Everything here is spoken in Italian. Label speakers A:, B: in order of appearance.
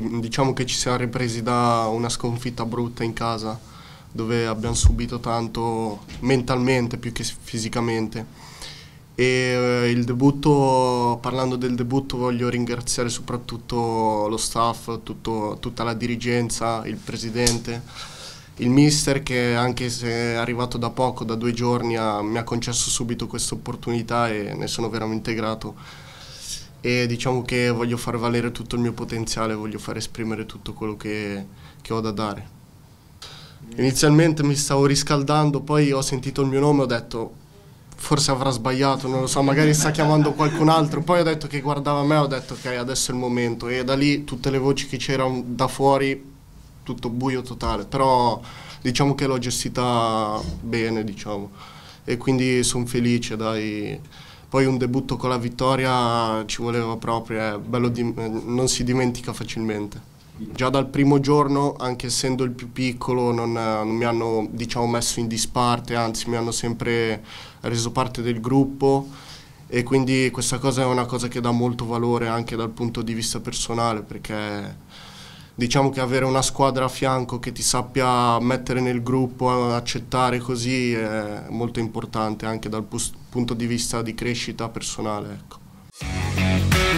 A: diciamo che ci siamo ripresi da una sconfitta brutta in casa dove abbiamo subito tanto mentalmente più che fisicamente. E eh, il debutto, parlando del debutto, voglio ringraziare soprattutto lo staff, tutto, tutta la dirigenza, il presidente, il mister che anche se è arrivato da poco, da due giorni, ha, mi ha concesso subito questa opportunità e ne sono veramente grato e diciamo che voglio far valere tutto il mio potenziale, voglio far esprimere tutto quello che, che ho da dare. Inizialmente mi stavo riscaldando, poi ho sentito il mio nome e ho detto forse avrà sbagliato, non lo so, magari sta chiamando qualcun altro. Poi ho detto che guardava me, ho detto ok, adesso è il momento. E da lì tutte le voci che c'erano da fuori, tutto buio totale. Però diciamo che l'ho gestita bene, diciamo. E quindi sono felice, dai. Poi un debutto con la vittoria ci voleva proprio, eh, di, eh, non si dimentica facilmente. Già dal primo giorno, anche essendo il più piccolo, non, eh, non mi hanno diciamo, messo in disparte, anzi mi hanno sempre reso parte del gruppo e quindi questa cosa è una cosa che dà molto valore anche dal punto di vista personale perché diciamo che avere una squadra a fianco che ti sappia mettere nel gruppo, accettare così è molto importante anche dal punto di vista di crescita personale. Ecco.